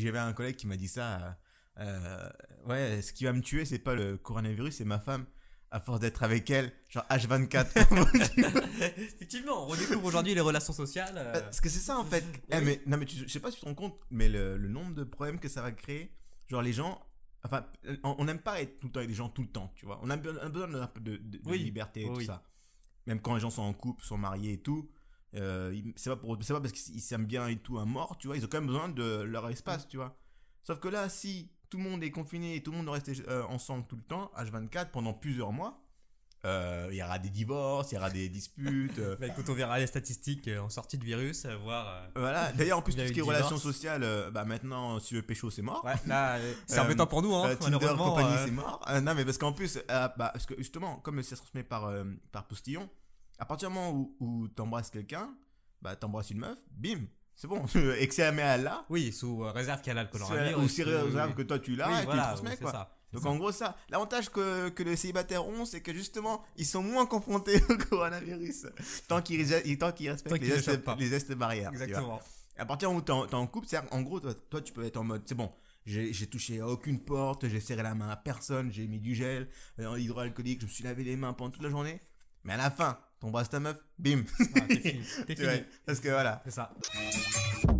J'avais un collègue qui m'a dit ça. Euh, euh, ouais, ce qui va me tuer, c'est pas le coronavirus, c'est ma femme. À force d'être avec elle, genre H24. Effectivement, on redécouvre aujourd'hui les relations sociales. Euh. Parce que c'est ça en fait. Eh, mais, non, mais je sais pas si tu te rends compte, mais le, nombre de problèmes que ça va créer, genre les gens, enfin, on n'aime pas être tout le temps avec des gens tout le temps, tu vois. On a, besoin de, liberté et tout ça. Même quand les gens sont en couple, sont mariés et tout, euh, c'est pas pour, c'est pas parce qu'ils s'aiment bien et tout un mort, tu vois. Ils ont quand même besoin de leur espace, mm. tu vois. Sauf que là, si tout le monde est confiné et tout le monde reste rester euh, ensemble tout le temps, H24 pendant plusieurs mois, euh, il y aura des divorces, il y aura des disputes. Euh. Bah, écoute, on verra les statistiques en sortie de virus, voir. voilà. D'ailleurs, en plus, tout ce qui est relations sociales, bah maintenant, si le pécho, c'est mort. c'est embêtant pour nous, hein. Tinder, compagnie, c'est mort. non, mais parce qu'en plus, bah, parce que justement, comme ça transmet par par Postillon, à partir du moment où, tu t'embrasses quelqu'un, bah t'embrasses une meuf, bim, c'est bon, excès à là. Oui, sous euh, réserve qu'elle a le coronavirus. Ou réserve que toi tu l'as et voilà, tu transmets quoi. Donc en gros ça, l'avantage que, que, les célibataires ont, c'est que justement, ils sont moins confrontés au coronavirus, tant qu'ils respectent les, gestes, les, barrières. Exactement. À partir où t'es en, en, couple, c'est en gros, toi, toi, tu peux être en mode, c'est bon, j'ai touché à aucune porte, j'ai serré la main à personne, j'ai mis du gel en euh, hydroalcoolique, je me suis lavé les mains pendant toute la journée, mais à la fin, t'embrasses ta meuf, bim. Ah, t'es fini. T'es fini. Parce que voilà. C'est ça.